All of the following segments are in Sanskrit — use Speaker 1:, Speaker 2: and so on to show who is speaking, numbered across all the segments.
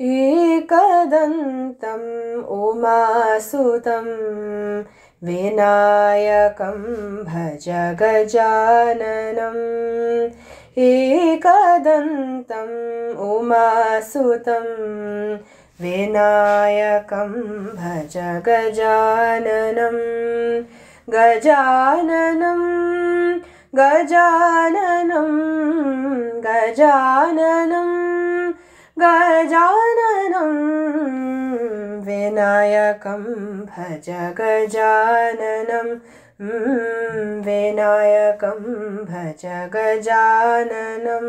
Speaker 1: एकदन्तम् उमासुतं विनायकं भज गजाननम् एकदन्तम् उमासुतं विनायकं भज गजाननं गजाननं गजाननं गजाननम् गजाननं विनायकं भज गजाननं विनायकं भज गजाननं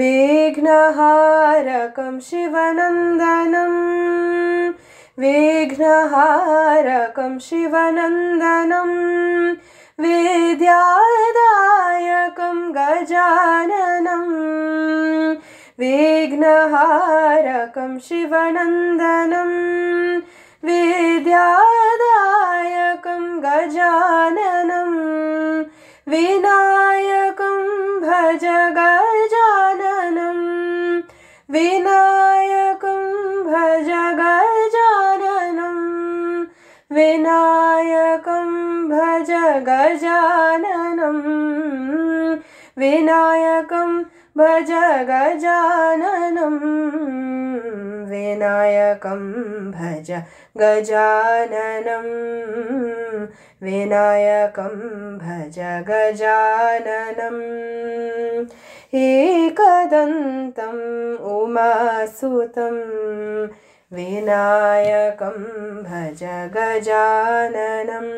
Speaker 1: विघ्नहारकं शिवनन्दनं विघ्नहारकं शिवनन्दनं विद्यादायकं गजाननम् विघ्नहारकं शिवनन्दनं विद्यादायकं गजाननं विनायकं भज गजाननं विनायकं भज गजाननं विनायकं भज गजाननम् विनायकं भज गजाननं विनायकं भज गजाननं विनायकं भज गजाननम् एकदन्तम् उमासुतं विनायकं भज गजाननम्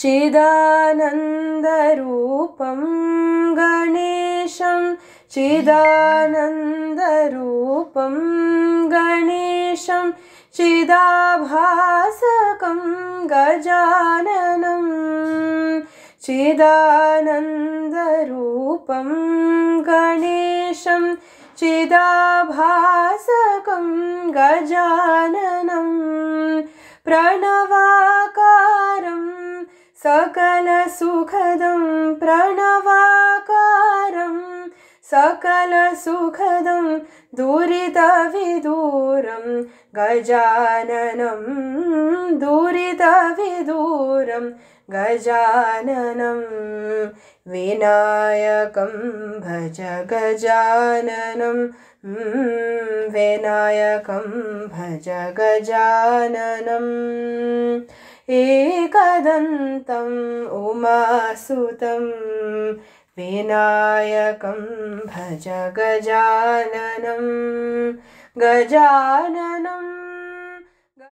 Speaker 1: चिदानन्दरूपं गणेशं चिदानन्दरूपं गणेशं चिदाभासकं गजाननं चिदानन्दरूपं गणेशं चिदाभासकं गजाननं प्रणवा सकलसुखदं प्रणवाकारं सकलसुखदं दूरितविदूरं गजाननं दूरितविदूरं गजाननं विनायकं भज गजाननं विनायकं भज गजाननम् एकदन्तम् उमासुतं विनायकं भज गजाननं गजाननं